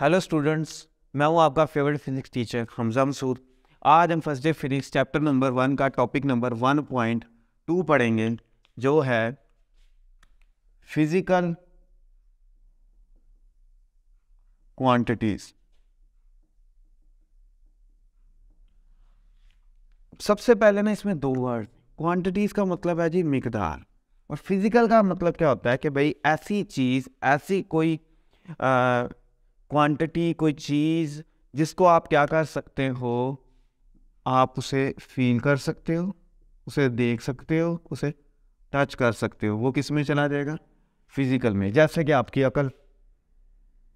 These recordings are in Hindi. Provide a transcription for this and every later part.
हेलो स्टूडेंट्स मैं हूं आपका favourite physics teacher Hamza Masood आज हम first day physics chapter number one का topic number one point two पढ़ेंगे जो है फिजिकल क्वांटिटीज सबसे पहले ना इसमें दो वर्ड क्वांटिटीज का मतलब है जी मिकदार और फिजिकल का मतलब क्या होता है कि भाई ऐसी चीज़ ऐसी कोई आ, क्वांटिटी कोई चीज़ जिसको आप क्या कर सकते हो आप उसे फील कर सकते हो उसे देख सकते हो उसे टच कर सकते हो वो किस में चला जाएगा फिज़िकल में जैसे कि आपकी अकल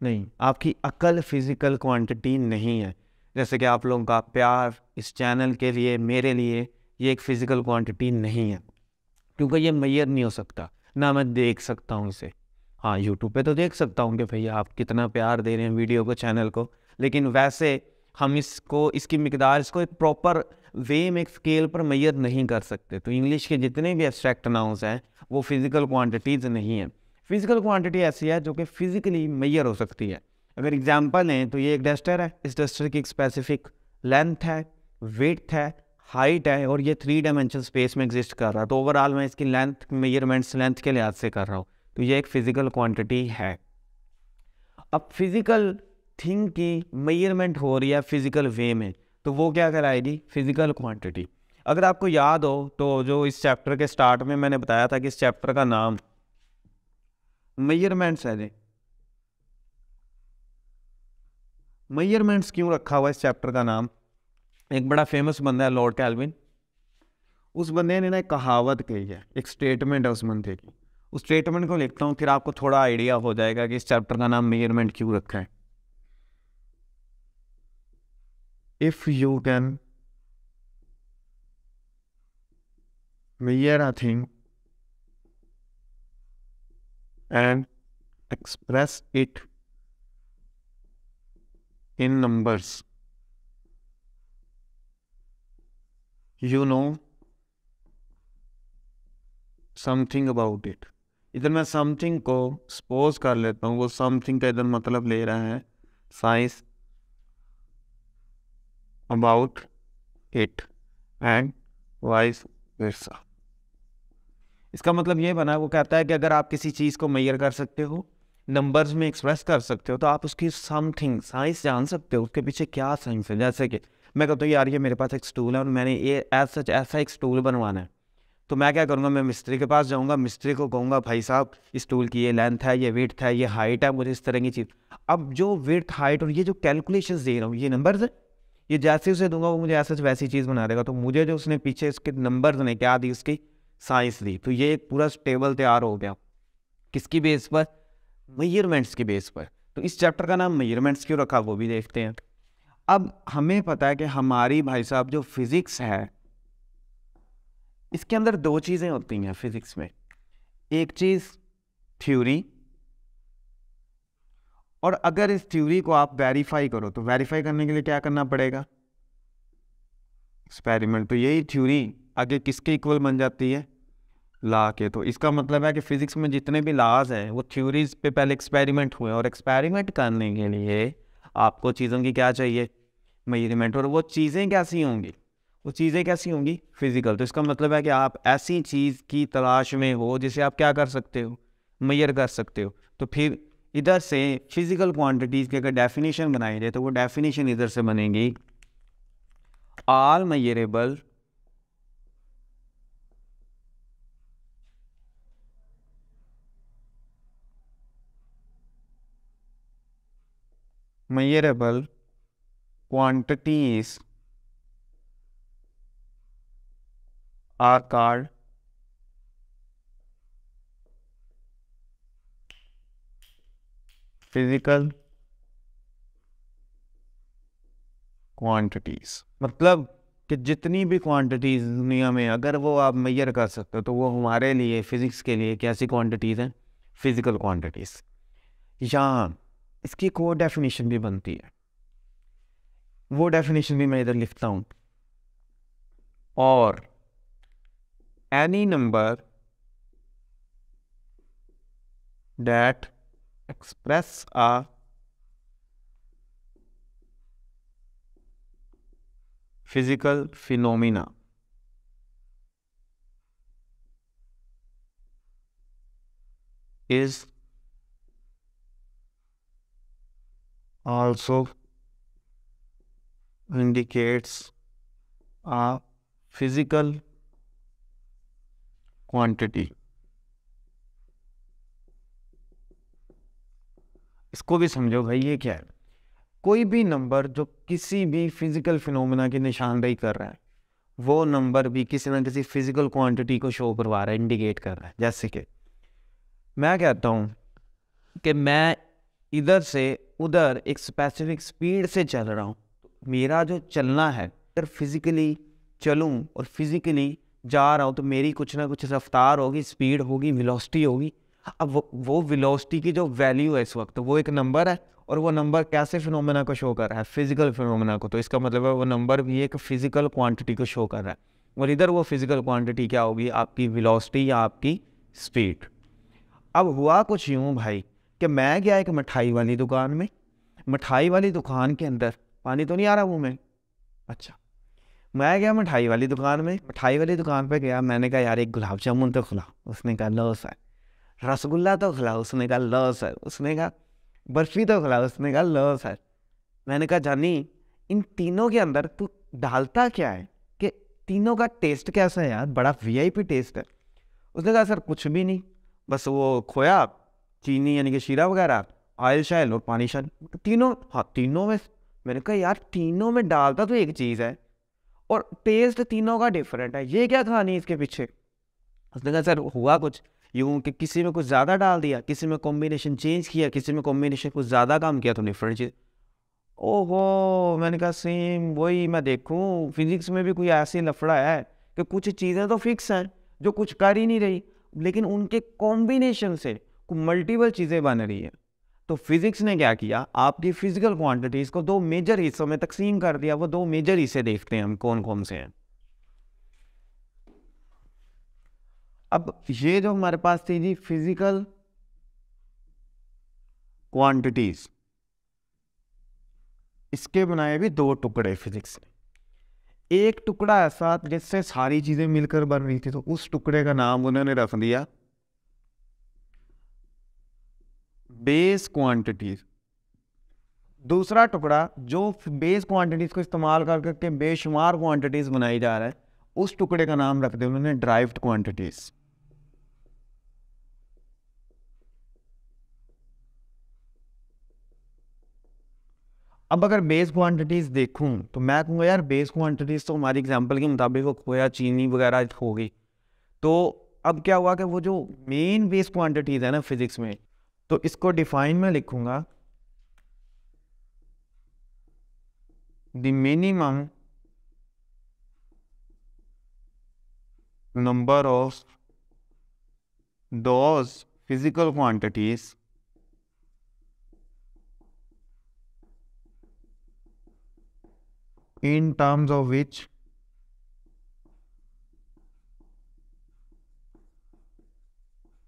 नहीं आपकी अकल फिज़िकल क्वांटिटी नहीं है जैसे कि आप लोगों का प्यार इस चैनल के लिए मेरे लिए ये एक फ़िज़िकल क्वांटिटी नहीं है क्योंकि ये मैयर नहीं हो सकता ना मैं देख सकता हूँ इसे हाँ यूट्यूब पे तो देख सकता हूँ कि भैया आप कितना प्यार दे रहे हैं वीडियो को चैनल को लेकिन वैसे हम इसको इसकी मकदार इसको एक प्रॉपर वे में एक स्केल पर मैयत नहीं कर सकते तो इंग्लिश के जितने भी एब्स्ट्रैक्ट नाउंस हैं वो फिज़िकल क्वान्टिटीज़ नहीं हैं फिज़िकल क्वान्टिटी ऐसी है जो कि फिज़िकली मैयर हो सकती है अगर एग्जाम्पल लें तो ये एक डस्टर है इस डस्टर की एक स्पेसिफिक लेंथ है वेथ है हाइट है और ये थ्री डायमेंशन स्पेस में एग्जिस्ट कर रहा है तो ओवरऑल मैं इसकी लेंथ मेजरमेंट्स लेंथ के लिहाज से कर रहा हूँ तो ये एक फिज़िकल क्वांटिटी है अब फिज़िकल थिंग की मेयरमेंट हो रही है फिज़िकल वे में तो वो क्या कराएगी फिज़िकल क्वांटिटी अगर आपको याद हो तो जो इस चैप्टर के स्टार्ट में मैंने बताया था कि इस चैप्टर का नाम मेयरमेंट्स है जी मेयरमेंट्स क्यों रखा हुआ है इस चैप्टर का नाम एक बड़ा फेमस बंदा है लॉर्ड कैलविन उस बंदे ने ना एक कहावत कही है एक स्टेटमेंट है उस बंदे की उस स्टेटमेंट को लिखता हूँ फिर आपको थोड़ा आइडिया हो जाएगा कि इस चैप्टर का नाम मेजरमेंट क्यों रखा है if you can measure a thing and express it in numbers you know something about it इधर मैं समथिंग को सपोज कर लेता हूँ वो समथिंग का इधर मतलब ले रहा है science about it and vice versa इसका मतलब ये बना वो कहता है कि अगर आप किसी चीज़ को मैयर कर सकते हो नंबर्स में एक्सप्रेस कर सकते हो तो आप उसकी समथिंग साइंस जान सकते हो उसके पीछे क्या साइंस है जैसे कि मैं कहता हूँ यार ये मेरे पास एक स्टूल है और मैंने ये एज सच ऐसा एक स्टूल बनवाना है तो मैं क्या करूँगा मैं मिस्त्री के पास जाऊँगा मिस्त्री को कहूँगा भाई साहब इस टूल की ये लेंथ है ये वेट है ये हाइट है मुझे इस तरह की चीज़ अब जो वेट हाइट और ये जो कैलकुलेशन दे रहा हूँ ये नंबर ये जैसे उसे दूंगा वो मुझे ऐसे वैसी चीज़ बना देगा तो मुझे जो उसने पीछे इसके नंबर ने क्या दी उसकी साइंस दी तो ये एक पूरा टेबल तैयार हो गया किसकी बेस पर मेयरमेंट्स की बेस पर तो इस चैप्टर का नाम मेयरमेंट्स क्यों रखा वो भी देखते हैं अब हमें पता है कि हमारी भाई साहब जो फिज़िक्स है इसके अंदर दो चीज़ें होती हैं फिज़िक्स में एक चीज़ थ्योरी और अगर इस थ्योरी को आप वेरीफाई करो तो वेरीफाई करने के लिए क्या करना पड़ेगा एक्सपेरिमेंट तो यही थ्योरी आगे किसके इक्वल बन जाती है ला के तो इसका मतलब है कि फिज़िक्स में जितने भी लाज हैं वो थ्योरीज पे पहले एक्सपेरिमेंट हुए और एक्सपेरिमेंट करने के लिए आपको चीज़ों की क्या चाहिए मेजरमेंट और वो चीज़ें कैसी होंगी वो चीज़ें कैसी होंगी फिज़िकल तो इसका मतलब है कि आप ऐसी चीज़ की तलाश में हो जिसे आप क्या कर सकते हो मैयर कर सकते हो तो फिर इधर से फिज़िकल क्वांटिटीज़ की अगर डेफिनेशन बनाई जाए तो वो डेफिनेशन इधर से बनेगी आल मैयरेबल measurable क्वांटिटीज आकार फिजिकल क्वांटिटीज मतलब कि जितनी भी क्वांटिटीज दुनिया में अगर वो आप मैयर कर सकते हो तो वो हमारे लिए फिजिक्स के लिए कैसी क्वांटिटीज़ हैं फिजिकल क्वांटिटीज़ यहाँ इसकी को डेफिनेशन भी बनती है वो डेफिनेशन भी मैं इधर लिखता हूँ और any number that express a physical phenomena is also indicates a physical quantity इसको भी समझो भाई ये क्या है कोई भी नंबर जो किसी भी फिजिकल फिनोमेना की निशानदेही कर रहा है वो नंबर भी किसी ना किसी फिजिकल क्वांटिटी को शो करवा रहा है इंडिकेट कर रहा है जैसे कि मैं कहता हूँ कि मैं इधर से उधर एक स्पेसिफिक स्पीड से चल रहा हूँ मेरा जो चलना है अगर फिज़िकली चलूँ और फिज़िकली जा रहा हूँ तो मेरी कुछ ना कुछ रफ्तार होगी स्पीड होगी विलोसिटी होगी अब वो वो विलोसिटी की जो वैल्यू है इस वक्त वो एक नंबर है और वो नंबर कैसे फिनोमेना को शो कर रहा है फिजिकल फिनोमेना को तो इसका मतलब है वो नंबर भी एक फिजिकल क्वांटिटी को शो कर रहा है और इधर वो फिजिकल क्वांटिटी क्या होगी आपकी विलोसिटी या आपकी स्पीड अब हुआ कुछ यूँ भाई कि मैं गया एक मिठाई वाली दुकान में मिठाई वाली दुकान के अंदर पानी तो नहीं आ रहा मुँह में अच्छा मैं गया मिठाई वाली दुकान में मिठाई वाली दुकान पे गया मैंने कहा यार एक गुलाब जामुन तो खुला उसने कहा लो सर रसगुल्ला तो खुला उसने कहा लो सर उसने कहा बर्फी तो खुला उसने कहा लो सर मैंने कहा जानी इन तीनों के अंदर तू डालता क्या है कि तीनों का टेस्ट कैसा है यार बड़ा वीआईपी टेस्ट है उसने कहा सर कुछ भी नहीं बस वो खोया चीनी यानी कि शीरा वगैरह ऑयल शायल और पानी शायल तीनों हाँ तीनों में मैंने कहा यार तीनों में डालता तो एक चीज़ है और टेस्ट तीनों का डिफरेंट है ये क्या कहानी इसके पीछे उसने कहा सर हुआ कुछ यूँ कि किसी में कुछ ज़्यादा डाल दिया किसी में कॉम्बिनेशन चेंज किया किसी में कॉम्बिनेशन कुछ ज़्यादा काम किया तो डिफरेंट चीज़ ओहो मैंने कहा सेम वही मैं देखूँ फिजिक्स में भी कोई ऐसी लफड़ा है कि कुछ चीज़ें तो फिक्स हैं जो कुछ कर ही नहीं रही लेकिन उनके कॉम्बिनेशन से मल्टीपल चीज़ें बन रही हैं तो फिजिक्स ने क्या किया आपकी फिजिकल क्वांटिटीज को दो मेजर हिस्सों में तकसीम कर दिया वो दो मेजर हिस्से देखते हैं हम कौन कौन से हैं अब ये जो हमारे पास थी जी फिजिकल क्वांटिटीज इसके बनाए भी दो टुकड़े फिजिक्स ने एक टुकड़ा ऐसा जिससे सारी चीजें मिलकर बन रही थी तो उस टुकड़े का नाम उन्होंने रख दिया बेस क्वांटिटीज दूसरा टुकड़ा जो बेस क्वांटिटीज को इस्तेमाल कर करके बेशुमार क्वांटिटीज बनाई जा रहा है उस टुकड़े का नाम रख दिया उन्होंने ड्राइव्ड क्वांटिटीज अब अगर बेस क्वांटिटीज देखूं तो मैं कहूँगा यार बेस क्वांटिटीज तो हमारी एग्जांपल के मुताबिक वो खोया चीनी वगैरह हो गई तो अब क्या हुआ कि वो जो मेन बेस क्वांटिटीज है ना फिजिक्स में तो इसको डिफाइन में लिखूंगा the minimum number of those physical quantities in terms of which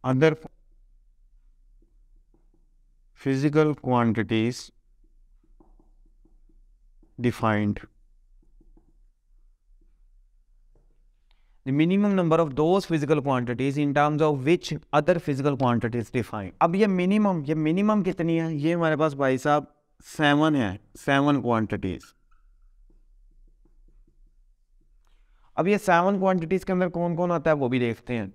other अंदर physical quantities defined. The minimum number of those physical quantities in terms of which other physical quantities defined. अब ये minimum ये minimum कितनी है ये हमारे पास भाई साहब सेवन है सेवन क्वांटिटीज अब ये सेवन क्वांटिटीज के अंदर कौन कौन आता है वो भी देखते हैं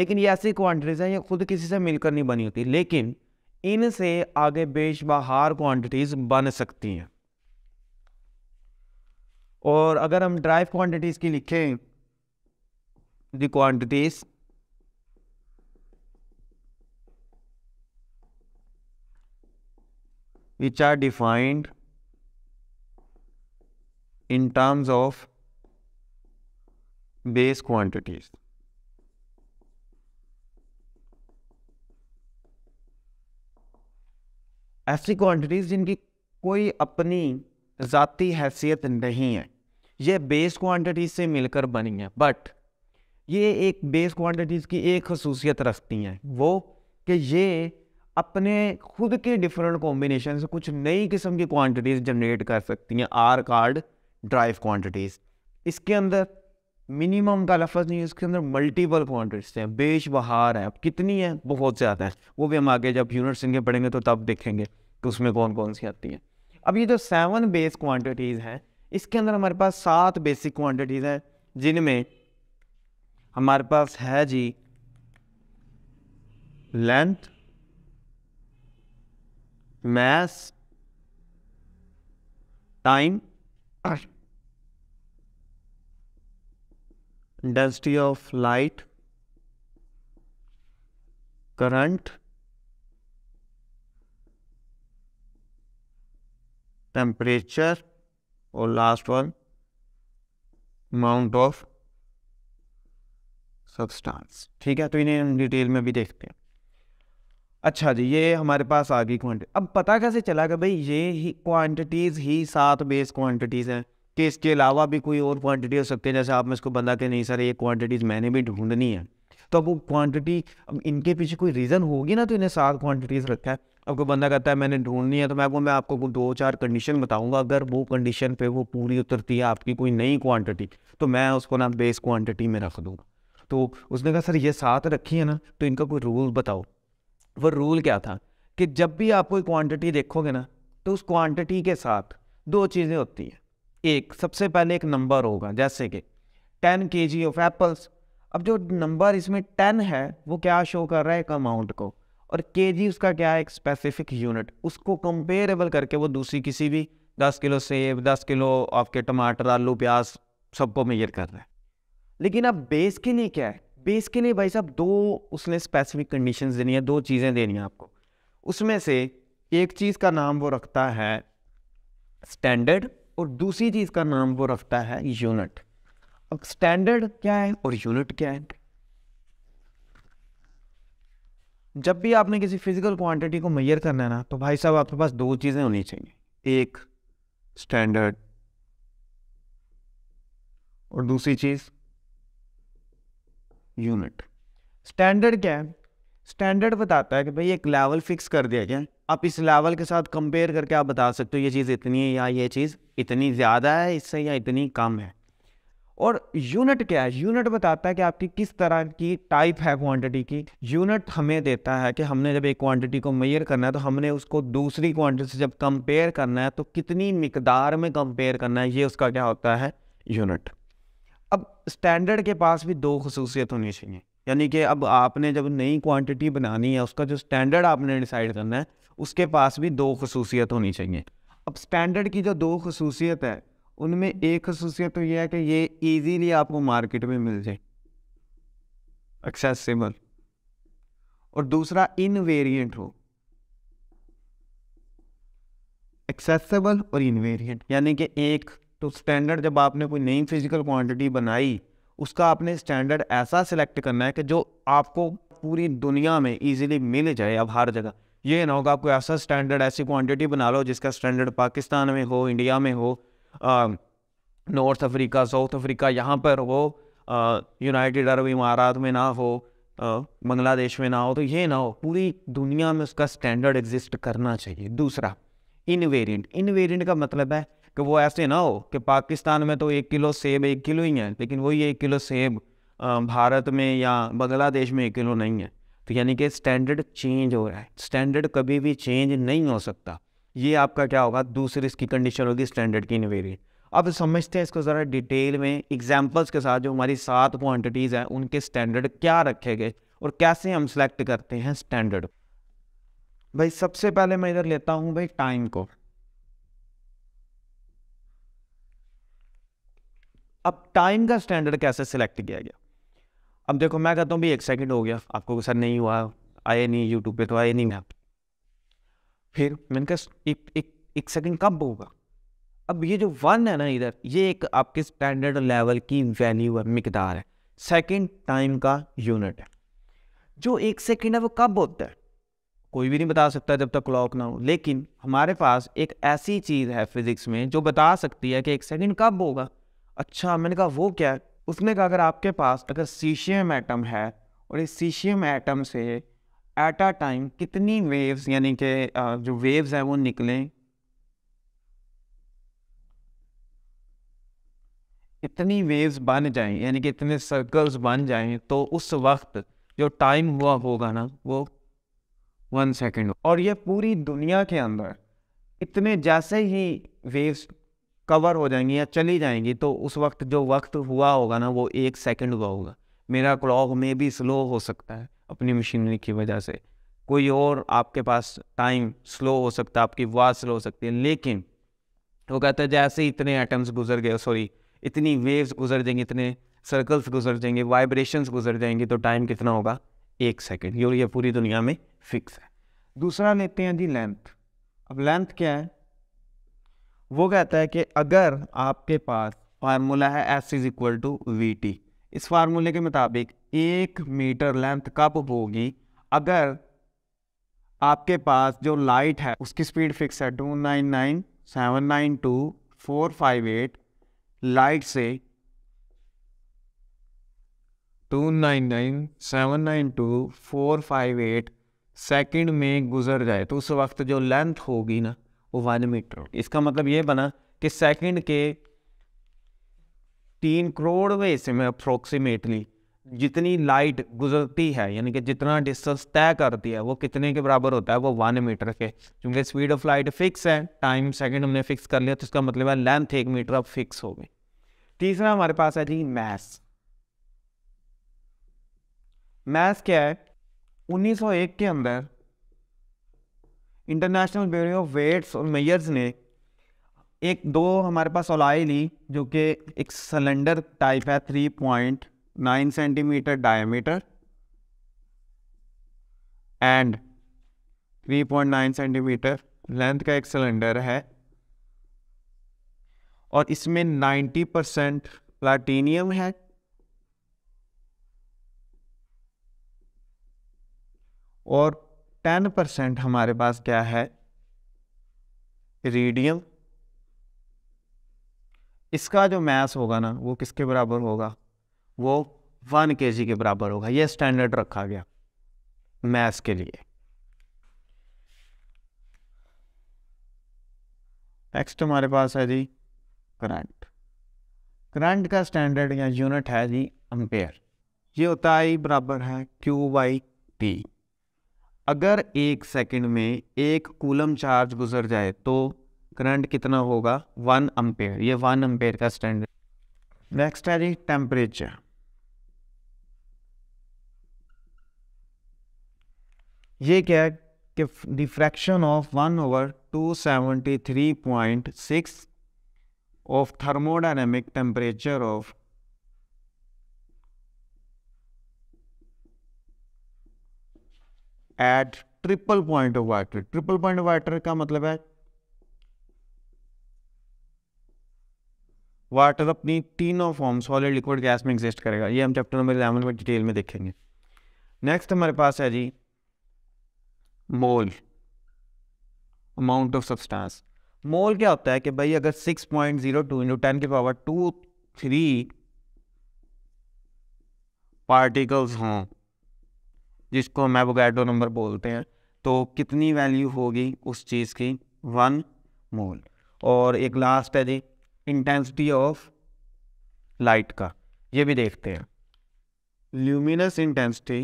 लेकिन ये ऐसी क्वांटिटीज हैं ये खुद किसी से मिलकर नहीं बनी होती लेकिन इनसे आगे बेशबहार क्वांटिटीज बन सकती हैं और अगर हम ड्राइव क्वांटिटीज की लिखें the quantities which are defined in terms of base quantities ऐसी क्वांटिटीज़ जिनकी कोई अपनी ज़ाती हैसियत नहीं है ये बेस क्वांटिटीज़ से मिलकर बनी है बट ये एक बेस क्वांटिटीज़ की एक खसूसियत रखती हैं वो कि ये अपने खुद के डिफरेंट कॉम्बिनेशन से कुछ नई किस्म की क्वांटिटीज़ जनरेट कर सकती हैं आर कार्ड ड्राइव क्वांटिटीज़ इसके अंदर मिनिमम का लफज नहीं इसके अंदर मल्टीपल क्वान्टिटीज हैं बेश बहार हैं अब कितनी है बहुत ज़्यादा है वो भी हम आगे जब यूनिट सिंह पढ़ेंगे तो तब देखेंगे कि उसमें कौन कौन सी आती हैं अब ये जो सेवन बेस क्वान्टिटीज़ हैं इसके अंदर हमारे पास सात बेसिक क्वान्टिटीज़ हैं जिनमें हमारे पास है जी length mass time density of light current temperature और last one amount of substance ठीक है तो इन्हें हम डिटेल में भी देखते हैं अच्छा जी ये हमारे पास आ गई क्वांटिटी अब पता कैसे चला कि भाई ये ही क्वांटिटीज़ ही सात बेस क्वांटिटीज़ हैं कि इसके अलावा भी कोई और क्वांटिटी हो सकती है जैसे आप में इसको बंदा कि नहीं सर ये क्वांटिटीज़ मैंने भी ढूंढनी है तो अब वो क्वांटिटी अब इनके पीछे कोई रीज़न होगी ना तो इन्हें सात क्वांटिटीज़ रखा है अब कोई बंदा कहता है मैंने ढूंढनी है तो मैं वो मैं आपको दो चार कंडीशन बताऊंगा अगर वो कंडीशन पे वो पूरी उतरती है आपकी कोई नई क्वांटिटी तो मैं उसको ना बेस क्वांटिटी में रख दूँ तो उसने कहा सर ये सात रखी है ना तो इनका कोई रूल बताओ वो रूल क्या था कि जब भी आप कोई क्वान्टिटी देखोगे ना तो उस क्वान्टिटी के साथ दो चीज़ें होती हैं एक सबसे पहले एक नंबर होगा जैसे कि टेन के जी ऑफ एप्पल्स अब जो नंबर इसमें टेन है वो क्या शो कर रहा है एक अमाउंट को और के जी उसका क्या है एक स्पेसिफिक यूनिट उसको कंपेरेबल करके वो दूसरी किसी भी दस किलो सेब दस किलो आपके टमाटर आलू प्याज सबको मेजर कर रहा है लेकिन अब बेस के लिए क्या है बेस के लिए भाई साहब दो उसने स्पेसिफिक कंडीशन देनी है दो चीज़ें देनी है आपको उसमें से एक चीज़ का नाम वो रखता है स्टैंडर्ड और दूसरी चीज़ का नाम वो रखता है यूनिट अब स्टैंडर्ड क्या है और यूनिट क्या है जब भी आपने किसी फिजिकल क्वांटिटी को मैयर करना है ना तो भाई साहब आपके पास दो चीज़ें होनी चाहिए एक स्टैंडर्ड और दूसरी चीज़ यूनिट स्टैंडर्ड क्या है स्टैंडर्ड बताता है कि भाई एक लेवल फिक्स कर दिया गया आप इस लेवल के साथ कंपेयर करके आप बता सकते हो ये चीज़ इतनी है या ये चीज़ इतनी ज़्यादा है इससे या इतनी कम है और यूनिट क्या है यूनिट बताता है कि आपकी किस तरह की टाइप है क्वांटिटी की यूनिट हमें देता है कि हमने जब एक क्वांटिटी को मेयर करना है तो हमने उसको दूसरी क्वांटिटी से जब कंपेयर करना है तो कितनी मिकदार में कंपेयर करना है ये उसका क्या होता है यूनिट अब स्टैंडर्ड के पास भी दो खसूसियत होनी चाहिए यानी कि अब आपने जब नई क्वांटिटी बनानी है उसका जो स्टैंडर्ड आपने डिसाइड करना है उसके पास भी दो खसूसियत होनी चाहिए अब स्टैंडर्ड की जो दो खसूसियत है उनमें एक खसूसियत तो यह है कि ये ईजीली आपको मार्केट में मिल जाए एक्सेसिबल और दूसरा वेरियंट हो एक्सेसिबल और वेरियंट यानी कि एक तो स्टैंडर्ड जब आपने कोई नई फिजिकल क्वांटिटी बनाई उसका आपने स्टैंडर्ड ऐसा सिलेक्ट करना है कि जो आपको पूरी दुनिया में इजीली मिल जाए अब हर जगह ये ना होगा आपको ऐसा स्टैंडर्ड ऐसी क्वांटिटी बना लो जिसका स्टैंडर्ड पाकिस्तान में हो इंडिया में हो नॉर्थ अफ्रीका साउथ अफ्रीका यहाँ पर हो यूनाइटेड अरब इमारात में ना हो बांग्लादेश में ना हो तो ये ना हो पूरी दुनिया में उसका स्टैंडर्ड एग्जिस्ट करना चाहिए दूसरा इन वेरियंट इन वेरियंट का मतलब है कि वो ऐसे ना हो कि पाकिस्तान में तो एक किलो सेब एक किलो ही है लेकिन वही एक किलो सेब भारत में या बांग्लादेश में एक किलो नहीं है तो यानी कि स्टैंडर्ड चेंज हो रहा है स्टैंडर्ड कभी भी चेंज नहीं हो सकता ये आपका क्या होगा दूसरी इसकी कंडीशन होगी स्टैंडर्ड की इनवेरियंट अब समझते हैं इसको ज़रा डिटेल में एग्जाम्पल्स के साथ जो हमारी सात क्वान्टिटीज हैं उनके स्टैंडर्ड क्या रखे गए और कैसे हम सिलेक्ट करते हैं स्टैंडर्ड भाई सबसे पहले मैं इधर लेता हूँ भाई टाइम को अब टाइम का स्टैंडर्ड कैसे सिलेक्ट किया गया अब देखो मैं कहता हूँ भाई एक सेकंड हो गया आपको सर नहीं हुआ आए नहीं यूट्यूब पे तो आए नहीं मैं फिर मैंने कहा एक एक एक सेकंड कब होगा अब ये जो वन है ना इधर ये एक आपके स्टैंडर्ड लेवल की वैल्यू है मकदार है सेकेंड टाइम का यूनिट है जो एक सेकेंड है वो कब होता है कोई भी नहीं बता सकता जब तक क्लॉक ना हो लेकिन हमारे पास एक ऐसी चीज़ है फिजिक्स में जो बता सकती है कि एक सेकेंड कब होगा अच्छा मैंने कहा वो क्या है उसने कहा अगर आपके पास अगर सीशियम एटम है और इस सीशियम एटम से एट आ टाइम कितनी वेव्स यानी कि जो वेव्स हैं वो निकलें इतनी वेव्स बन जाएं यानी कि इतने सर्कल्स बन जाएं तो उस वक्त जो टाइम हुआ होगा ना वो वन सेकंड और ये पूरी दुनिया के अंदर इतने जैसे ही वेव्स कवर हो जाएंगी या चली जाएंगी तो उस वक्त जो वक्त हुआ होगा ना वो एक सेकंड हुआ होगा मेरा क्लॉक में भी स्लो हो सकता है अपनी मशीनरी की वजह से कोई और आपके पास टाइम स्लो हो सकता है आपकी आवाज़ स्लो हो सकती है लेकिन वो कहते हैं जैसे इतने एटम्स गुजर गए सॉरी इतनी वेव्स गुजर जाएंगे इतने सर्कल्स गुजर जाएंगे वाइब्रेशंस गुजर जाएंगे तो टाइम कितना होगा एक सेकेंड ये पूरी दुनिया में फिक्स है दूसरा लेते हैं जी लेंथ अब लेंथ क्या है वो कहता है कि अगर आपके पास फार्मूला है S is equal to V T इस फार्मूले के मुताबिक एक मीटर लेंथ कब होगी अगर आपके पास जो लाइट है उसकी स्पीड फिक्स है two nine nine seven nine two four five eight light से two nine nine seven nine two four five eight second में गुजर जाए तो उस वक्त जो लेंथ होगी ना वन मीटर इसका मतलब ये बना कि सेकंड के तीन करोड़ में से में अप्रोक्सीमेटली जितनी लाइट गुजरती है यानी कि जितना डिस्टेंस तय करती है वो कितने के बराबर होता है वो वन मीटर के क्योंकि स्पीड ऑफ लाइट फिक्स है टाइम सेकंड हमने फिक्स कर लिया तो इसका मतलब है लेंथ एक मीटर अब फिक्स हो गई तीसरा हमारे पास है जी मैथ मैथ क्या है 1901 के अंदर इंटरनेशनल ब्यूरो ऑफ वेट्स और मेयर्स ने एक दो हमारे पास ओलाई ली जो कि एक सिलेंडर टाइप है three point nine centimetre diameter and three point nine centimetre length का एक सिलेंडर है और इसमें नाइन्टी परसेंट प्लाटीनियम है और टेन परसेंट हमारे पास क्या है इरीडियम इसका जो मैस होगा ना वो किसके बराबर होगा वो वन के के बराबर होगा ये स्टैंडर्ड रखा गया मैस के लिए नेक्स्ट हमारे पास है जी करंट करंट का स्टैंडर्ड या यूनिट है जी अंपेयर ये होता है बराबर है क्यू बाई टी अगर एक सेकंड में एक कूलम चार्ज गुजर जाए तो करंट कितना होगा वन अम्पेयर ये वन अम्पेयर का स्टैंडर्ड नेक्स्ट है जी टेम्परेचर ये क्या है कि diffraction of one over two seventy three point six of thermodynamic temperature of at triple point of water triple point of water का मतलब है वाटर अपनी तीनों फॉर्म सॉलिड लिक्विड गैस में एग्जिस्ट करेगा ये हम चैप्टर नंबर इलेवन में डिटेल में देखेंगे नेक्स्ट हमारे पास है जी mole amount of substance mole क्या होता है कि भाई अगर 6.02 point zero two into ten के पावर टू थ्री पार्टिकल्स हों जिसको हम एवोगैडो नंबर बोलते हैं तो कितनी वैल्यू होगी उस चीज़ की वन मोल और एक लास्ट है जी इंटेंसिटी ऑफ लाइट का ये भी देखते हैं luminous intensity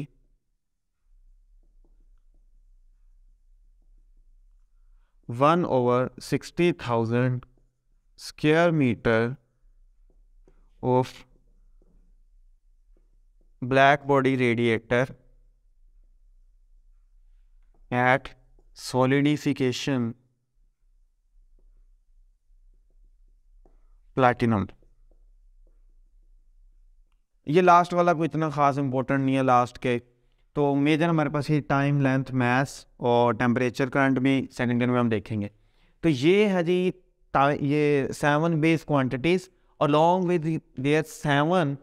one over sixty thousand square metre of black body radiator at solidification platinum ये लास्ट वाला कोई इतना खास इंपॉर्टेंट नहीं है लास्ट के तो मेजर हमारे पास ये टाइम लेंथ मैथ और टेम्परेचर करंट भी सेकेंड में हम देखेंगे तो ये है जी ये seven base quantities along with their seven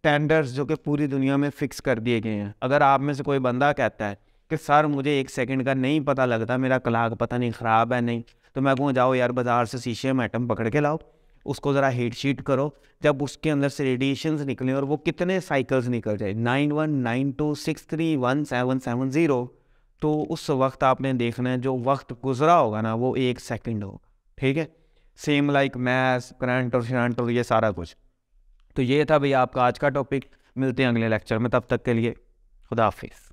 standards जो कि पूरी दुनिया में फिक्स कर दिए गए हैं अगर आप में से कोई बंदा कहता है कि सर मुझे एक सेकंड का नहीं पता लगता मेरा क्लाक पता नहीं ख़राब है नहीं तो मैं कहूँ जाओ यार बाज़ार से में आइटम पकड़ के लाओ उसको ज़रा हीट शीट करो जब उसके अंदर से रेडिएशन निकलें और वो कितने साइकिल्स निकल जाए nine one nine two six three one seven seven zero तो उस वक्त आपने देखना है जो वक्त गुजरा होगा ना वो एक सेकेंड होगा ठीक है सेम लाइक मैथ करंट और शरंट और ये सारा कुछ तो ये था भैया आपका आज का टॉपिक मिलते हैं अगले लेक्चर में तब तक के लिए खुदा हाफिज़